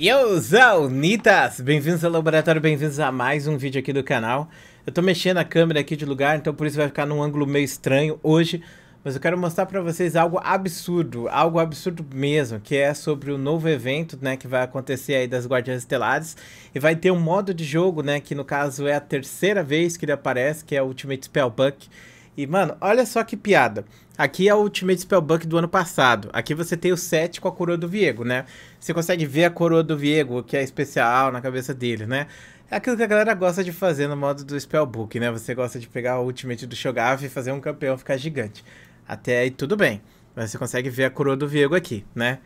Eu, Zaunitas! Bem-vindos ao laboratório, bem-vindos a mais um vídeo aqui do canal. Eu tô mexendo a câmera aqui de lugar, então por isso vai ficar num ângulo meio estranho hoje, mas eu quero mostrar para vocês algo absurdo, algo absurdo mesmo, que é sobre o novo evento, né, que vai acontecer aí das Guardiãs Estelares, e vai ter um modo de jogo, né, que no caso é a terceira vez que ele aparece, que é o Ultimate Spellbook, e, mano, olha só que piada. Aqui é o Ultimate Spellbook do ano passado. Aqui você tem o 7 com a coroa do Viego, né? Você consegue ver a coroa do Viego, que é especial na cabeça dele, né? É aquilo que a galera gosta de fazer no modo do Spellbook, né? Você gosta de pegar o Ultimate do Shogaf e fazer um campeão ficar gigante. Até aí tudo bem. Mas você consegue ver a coroa do Viego aqui, né?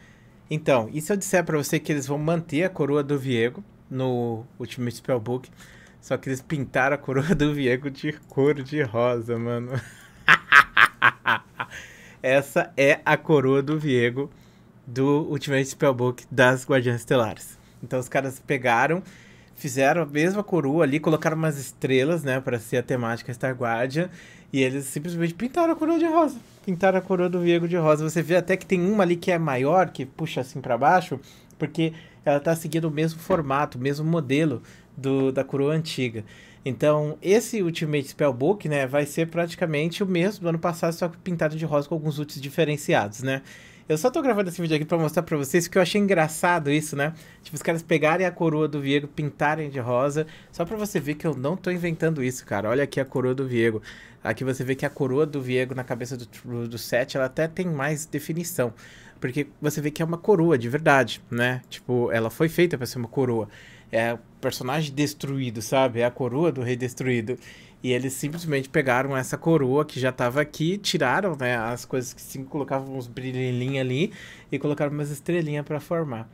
Então, e se eu disser para você que eles vão manter a coroa do Viego no Ultimate Spellbook? Só que eles pintaram a coroa do Viego de cor de rosa, mano. Essa é a coroa do Viego do Ultimate Spellbook das Guardiãs Estelares. Então os caras pegaram, fizeram a mesma coroa ali, colocaram umas estrelas, né, para ser a temática Star Guardian, e eles simplesmente pintaram a coroa de rosa. Pintaram a coroa do Viego de rosa. Você vê até que tem uma ali que é maior, que puxa assim para baixo, porque ela está seguindo o mesmo formato, o mesmo modelo do, da coroa antiga. Então, esse Ultimate Spellbook, né, vai ser praticamente o mesmo do ano passado, só que pintado de rosa com alguns úteis diferenciados, né? Eu só tô gravando esse vídeo aqui pra mostrar pra vocês que eu achei engraçado isso, né? Tipo, os caras pegarem a coroa do Viego, pintarem de rosa. Só pra você ver que eu não tô inventando isso, cara. Olha aqui a coroa do Viego. Aqui você vê que a coroa do Viego na cabeça do, do set, ela até tem mais definição. Porque você vê que é uma coroa de verdade, né? Tipo, ela foi feita pra ser uma coroa. É o personagem destruído, sabe? É a coroa do rei destruído. E eles simplesmente pegaram essa coroa que já estava aqui, tiraram né, as coisas que sim, colocavam uns brilhinhos ali e colocaram umas estrelinhas para formar.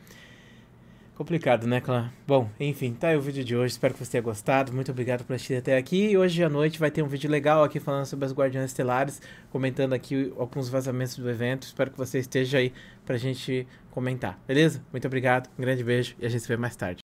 Complicado, né, Clã? Bom, enfim, tá aí o vídeo de hoje. Espero que você tenha gostado. Muito obrigado por assistir até aqui. E hoje à noite vai ter um vídeo legal aqui falando sobre as Guardiãs Estelares, comentando aqui alguns vazamentos do evento. Espero que você esteja aí pra gente comentar, beleza? Muito obrigado, um grande beijo e a gente se vê mais tarde.